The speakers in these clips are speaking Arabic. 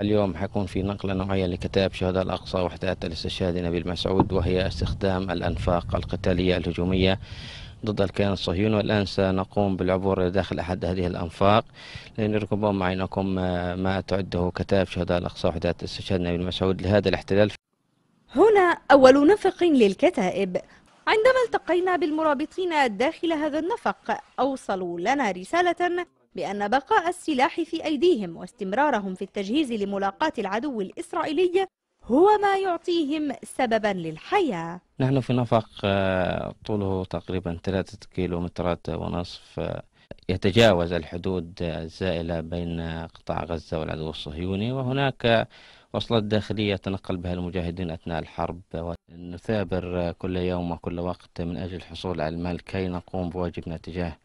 اليوم حيكون في نقلة نوعية لكتاب شهداء الأقصى وحدات الاستشهاد نبيل مسعود وهي استخدام الأنفاق القتالية الهجومية ضد الكيان الصهيوني والآن سنقوم بالعبور داخل أحد هذه الأنفاق لنركب معينكم آه، ما تعده كتاب شهداء الأقصى وحدات الاستشهاد نبيل مسعود لهذا الاحتلال هنا أول نفق للكتائب عندما التقينا بالمرابطين داخل هذا النفق أوصلوا لنا رسالة بأن بقاء السلاح في أيديهم واستمرارهم في التجهيز لملاقاة العدو الإسرائيلي هو ما يعطيهم سببا للحياة نحن في نفق آه، طوله تقريبا ثلاثة كيلومترات ونصف آه، يتجاوز الحدود الزائلة بين قطاع غزة والعدو الصهيوني وهناك وصلات داخلية تنقل بها المجاهدين أثناء الحرب ونثابر كل يوم وكل وقت من أجل الحصول على المال كي نقوم بواجبنا تجاه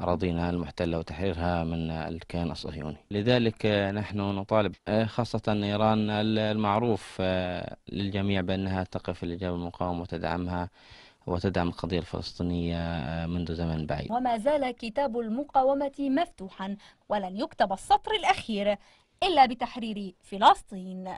أراضينا المحتلة وتحريرها من الكيان الصهيوني لذلك نحن نطالب آه، خاصة إيران المعروف آه، للجميع بأنها تقف لجبل المقاومة وتدعمها وتدعم القضية الفلسطينية آه، منذ زمن بعيد وما زال كتاب المقاومة مفتوحا ولن يكتب السطر الأخير إلا بتحرير فلسطين